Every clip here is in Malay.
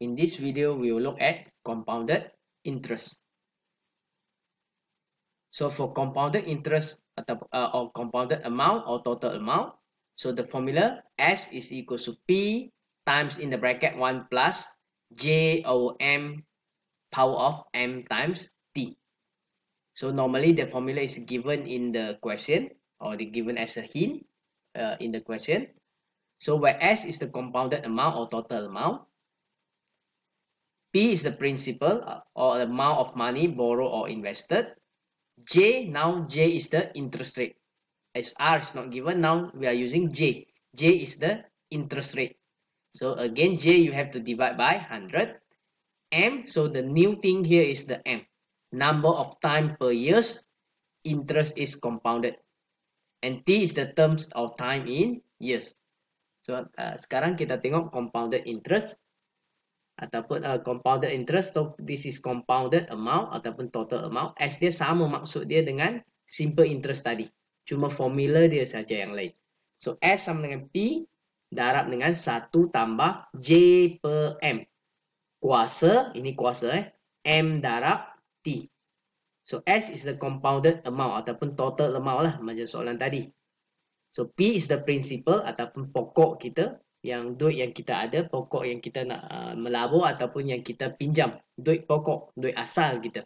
In this video, we will look at compounded interest. So for compounded interest uh, or compounded amount or total amount, so the formula S is equal to P times in the bracket 1 plus J over M power of M times T. So normally the formula is given in the question or the given as a hint uh, in the question. So where S is the compounded amount or total amount, P is the principal uh, or the amount of money borrowed or invested. J, now J is the interest rate. As R is not given, now we are using J. J is the interest rate. So again, J you have to divide by 100. M, so the new thing here is the M. Number of time per years, interest is compounded. And T is the terms of time in years. So uh, sekarang kita tengok compounded interest. ataupun uh, compounded interest so this is compounded amount ataupun total amount as dia sama maksud dia dengan simple interest tadi cuma formula dia saja yang lain so s sama dengan p darab dengan 1 tambah j per m kuasa ini kuasa eh m darab t so s is the compounded amount ataupun total amount lah macam soalan tadi so p is the principal ataupun pokok kita yang duit yang kita ada, pokok yang kita nak uh, melabur ataupun yang kita pinjam. Duit pokok, duit asal kita.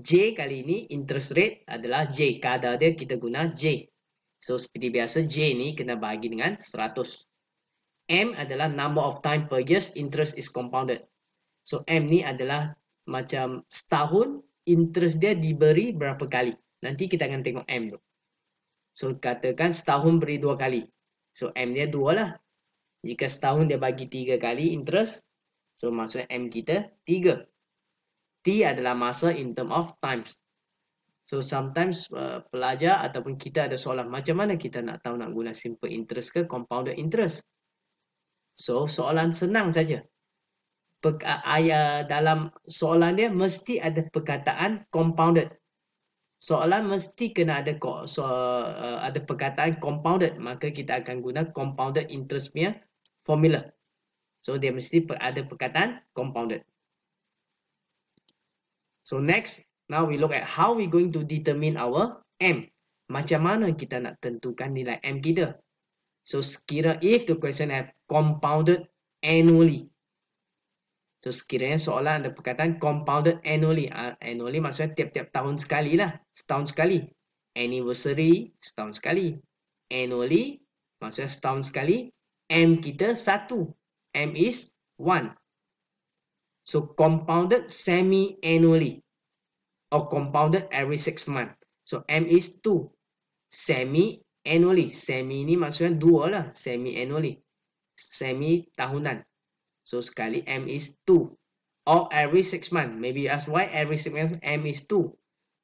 J kali ini, interest rate adalah J. Kadar dia kita guna J. So, seperti biasa, J ni kena bagi dengan 100. M adalah number of time per year interest is compounded. So, M ni adalah macam setahun interest dia diberi berapa kali. Nanti kita akan tengok M tu. So, katakan setahun beri dua kali. So, M dia dua lah. Jika setahun dia bagi tiga kali interest. So maksudnya M kita tiga, T adalah masa in term of times. So sometimes uh, pelajar ataupun kita ada soalan macam mana kita nak tahu nak guna simple interest ke compounded interest. So soalan senang saja. Pek, uh, dalam soalan dia mesti ada perkataan compounded. Soalan mesti kena ada so, uh, ada perkataan compounded. Maka kita akan guna compounded interest punya formula. So dia mesti ada perkataan compounded. So next, now we look at how we going to determine our M. Macam mana kita nak tentukan nilai M kita. So sekira if the question have compounded annually. So sekiranya soalan ada perkataan compounded annually. Uh, annually maksudnya tiap-tiap tahun sekali lah. Setahun sekali. Anniversary, setahun sekali. Annually, maksudnya setahun sekali. M kita satu. M is one. So, compounded semi-annually. Or compounded every six month. So, M is two. Semi-annually. Semi ni maksudnya dua lah. Semi-annually. Semi-tahunan. So, sekali M is two. Or every six month. Maybe you ask why every six month M is two.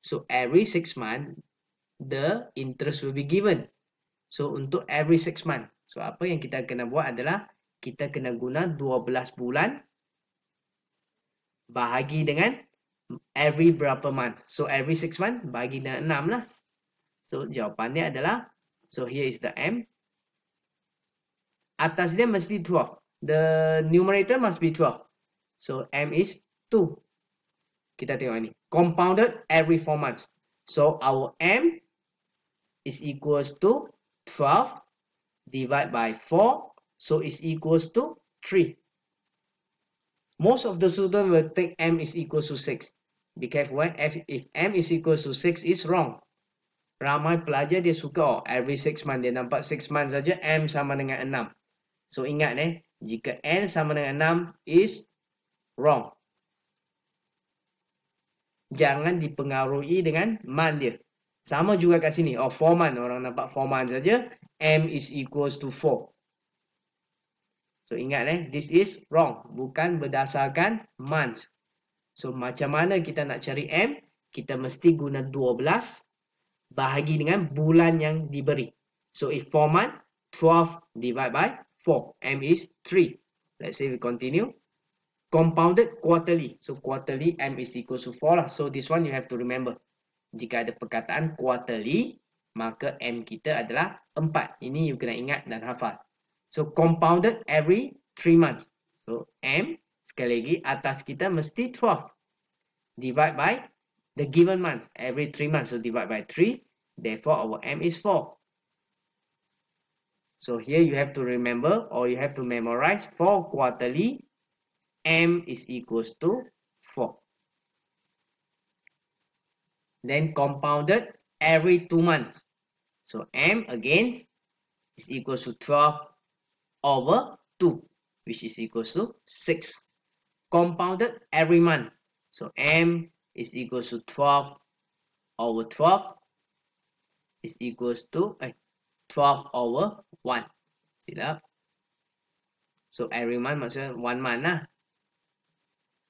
So, every six month, the interest will be given. So, untuk every six month. So, apa yang kita kena buat adalah kita kena guna 12 bulan bahagi dengan every berapa month. So, every 6 month bahagi dengan 6 lah. So, jawapannya adalah, so here is the M. Atas dia mesti 12. The numerator must be 12. So, M is 2. Kita tengok ni. Compounded every 4 months. So, our M is equals to 12 divide by 4, so it's equals to 3. Most of the students will take m is equal to 6. Be careful, eh? if, if m is equal to 6, is wrong. Ramai pelajar dia suka, oh, every 6 month dia nampak 6 month saja, m sama dengan 6. So ingat, eh? jika n sama dengan 6, is wrong. Jangan dipengaruhi dengan man dia. Sama juga kat sini. Oh, 4 month Orang nampak 4 month saja. M is equals to 4. So, ingat eh. This is wrong. Bukan berdasarkan months. So, macam mana kita nak cari M? Kita mesti guna 12 bahagi dengan bulan yang diberi. So, if 4 month, 12 divide by 4. M is 3. Let's say we continue. Compounded quarterly. So, quarterly M is equal to 4 lah. So, this one you have to remember. Jika ada perkataan quarterly, maka M kita adalah 4. Ini you kena ingat dan hafal. So, compounded every 3 months. So, M sekali lagi atas kita mesti 12. Divide by the given month. Every 3 months. So, divide by 3. Therefore, our M is 4. So, here you have to remember or you have to memorize 4 quarterly. M is equals to 4. Then compounded every two months. So m again is equals to 12 over 2 which is equals to 6 compounded every month. So m is equals to 12 over 12 is equals to uh, 12 over 1. See that? So every month maksudnya 1 month nah?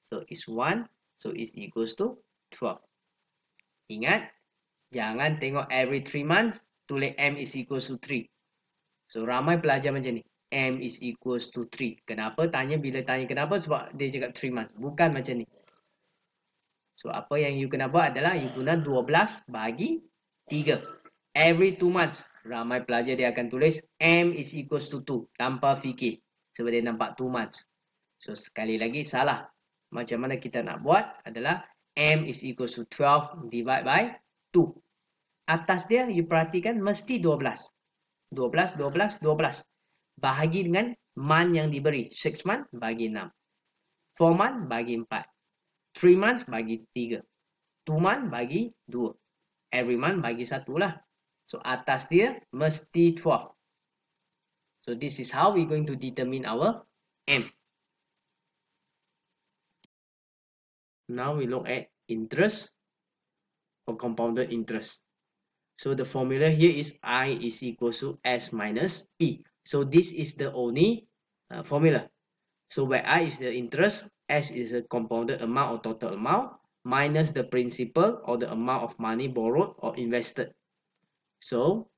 So it's 1. So it's equals to 12. Ingat, jangan tengok every 3 months. tulis M is equals to 3. So, ramai pelajar macam ni. M is equals to 3. Kenapa? Tanya bila tanya kenapa sebab dia cakap 3 months. Bukan macam ni. So, apa yang you kena buat adalah you guna 12 bagi 3. Every 2 months, ramai pelajar dia akan tulis M is equals to 2 tanpa fikir. Sebab dia nampak 2 months. So, sekali lagi salah. Macam mana kita nak buat adalah M is equals to 12 divide by 2 atas dia, you perhatikan, mesti 12. 12, 12, 12. Bahagi dengan month yang diberi. 6 month bagi 6. 4 month bagi 4. 3 months bagi 3. 2 month bagi 2. Every month bagi 1 lah. So, atas dia mesti 12. So, this is how we going to determine our M. Now we look at interest or compounded interest. So the formula here is I is equal to S minus P. So this is the only uh, formula. So where I is the interest, S is the compounded amount or total amount, minus the principal or the amount of money borrowed or invested. So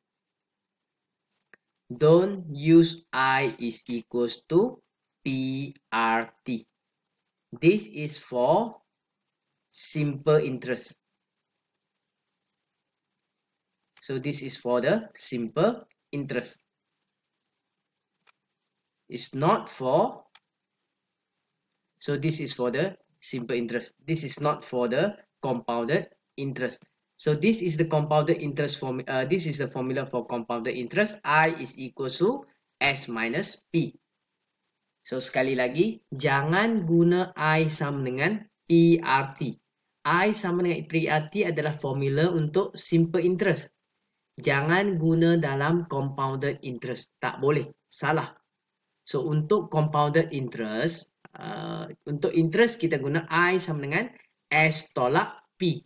don't use I is equals to PRT. This is for simple interest. So this is for the simple interest. It's not for. So this is for the simple interest. This is not for the compounded interest. So this is the compounded interest form. Uh, this is the formula for compounded interest. I is equal to S minus P. So sekali lagi, jangan guna I sama dengan PRT. E I sama dengan PRT e adalah formula untuk simple interest jangan guna dalam compounded interest. Tak boleh. Salah. So, untuk compounded interest, uh, untuk interest kita guna I sama dengan S tolak P.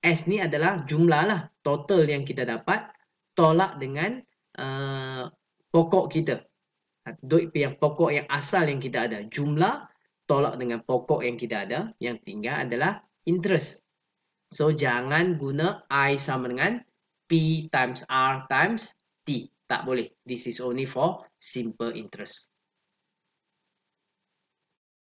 S ni adalah jumlah lah, total yang kita dapat tolak dengan uh, pokok kita. Duit yang pokok yang asal yang kita ada. Jumlah tolak dengan pokok yang kita ada, yang tinggal adalah interest. So, jangan guna I sama dengan P times R times T. Tak boleh. This is only for simple interest.